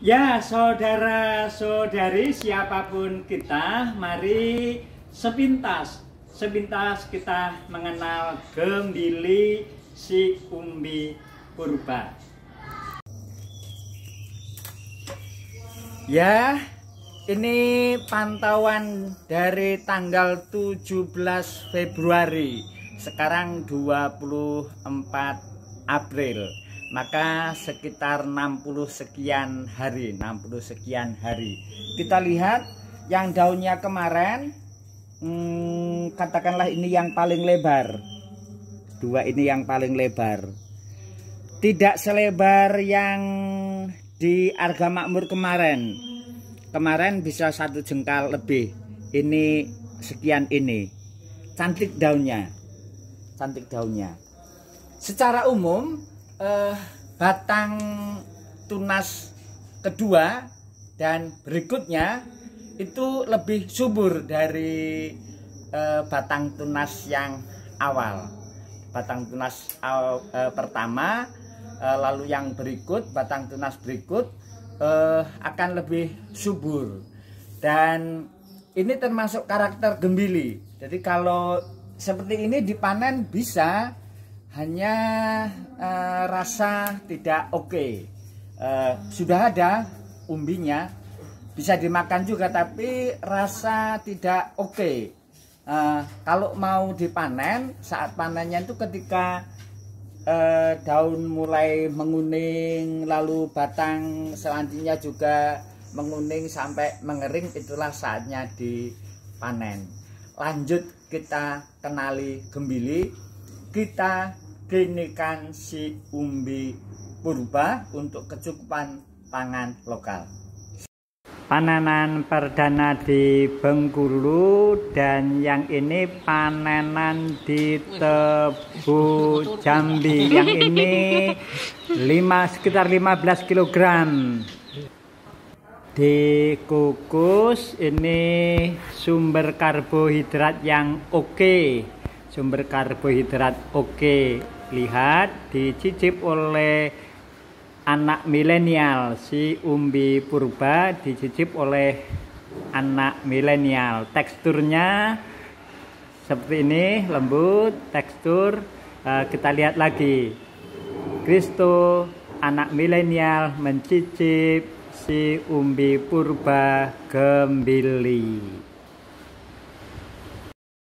Ya, saudara-saudari siapapun kita, mari sepintas, sepintas kita mengenal gembili si umbi purba. Ya, ini pantauan dari tanggal 17 Februari, sekarang 24 April maka sekitar 60 sekian hari 60 sekian hari kita lihat yang daunnya kemarin hmm, katakanlah ini yang paling lebar dua ini yang paling lebar tidak selebar yang di Arga Makmur kemarin kemarin bisa satu jengkal lebih ini sekian ini cantik daunnya cantik daunnya secara umum eh, batang tunas kedua dan berikutnya itu lebih subur dari eh, batang tunas yang awal. Batang tunas aw, eh, pertama eh, lalu yang berikut batang tunas berikut eh, akan lebih subur dan ini termasuk karakter gembili. Jadi kalau seperti ini dipanen bisa hanya uh, rasa tidak oke okay. uh, eh, sudah ada umbinya bisa dimakan juga tapi rasa tidak oke okay. uh, eh, kalau mau dipanen saat panennya itu ketika uh, daun mulai menguning lalu batang selanjutnya juga menguning sampai mengering itulah saatnya dipanen lanjut kita kenali gembili kita genekan si umbi purba untuk kecukupan pangan lokal. Panenan perdana di Bengkulu dan yang ini panenan di Tebu Jambi. Yang ini 5 sekitar 15 kg. Dikukus ini sumber karbohidrat yang oke. Okay sumber karbohidrat oke lihat dicicip oleh anak milenial si umbi purba dicicip oleh anak milenial teksturnya seperti ini lembut tekstur eh, kita lihat lagi Kristo anak milenial mencicip si umbi purba gembili